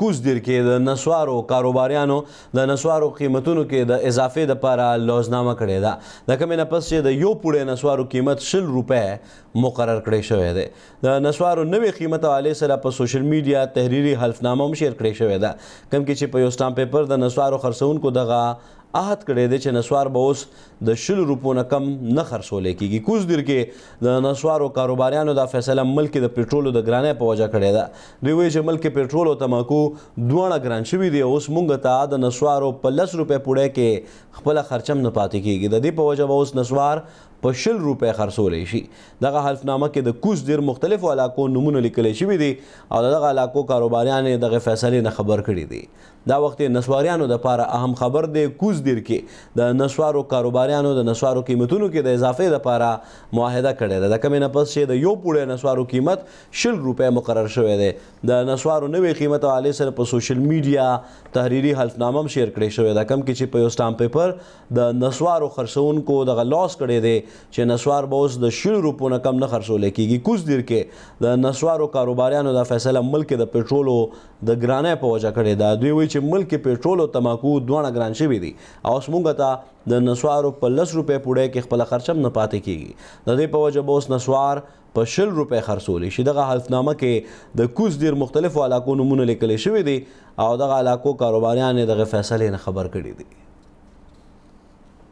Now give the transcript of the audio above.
کوز دیر کې د نسوارو کاروباریانو د نسوارو قیمتونو کې د اضافې د لپاره لوزنامه کړې ده د کمې نه پس چې د یو پوړې نسوارو قیمت شل روپۍ مقرر کړی شوی دی د نسوارو نوې قیمت حوالې سره په سوشل میډیا تحریري حلفنامه هم شیر کړی شوی ده کوم کې چې په یو سټام پیپر د نسوارو خرڅونکو دغه عہد کړی دی چې نسوار به اوس د شل روپو نه کم نه خرڅولې کیږي کوز دیر کې د نسوارو کاروباریانو دا فیصله ملک د پېټرولو د ګرانۍ په وجه کړې ده دوی وایي چې ملک پېټرول او تماکو دواړه ګران شوي دي اوس مونږ ته د نسوارو په لس روپۍ پوړې کې خپل خرچم نه پاتې کیږي د دې په وجه به اوس نسوار په شل روپۍ خرڅولی شي دغه حلفنامه کې د کوز ډیر مختلفو علاقو نمونه لیکل شوي دي او دغه علاقو کاروباریان دغه فیصلې نه خبر کړي دي دا وخت نسواریانو لپاره اهم خبر دی کوز ډیر کې د نسوارو کاروباریانو د نسوارو قیمتونو کې د اضافې لپاره معاهده کړې ده د کمې نه پس چې د یو پوړې نسوارو قیمت شل روپۍ مقرر شوی دی د نسوارو نوې قیمت او علی سره په سوشل میډیا تحریری حلفنامه هم شیر کړی شوی ده کم کې چې په یو سٹامپ پیپر د نسوارو خرڅونکو دغه لاس کړی دی چې نسوار به اوس د شل روپو نه کم نه خرڅول کیږي کوز دیر کې د نسوارو کاروباریانو دا فیصله ملک د پېټرولو د ګرانه په وجه کړې ده دوی وایي چې ملک پېټرول او تماکو دوه ګران شوي دي او اوس مونږ ته د نسوارو په لس روپې پوره کې خپل خرچم نه پاتې کیږي د دې په وجه به اوس نسوار په شل روپۍ خرڅولې شي دغه حلفنامه کې د کوز ډیر مختلفو علاقو نمونه لیکل شوی دي او دغه علاقو کاروباریان دغه فیصله خبر کړي دي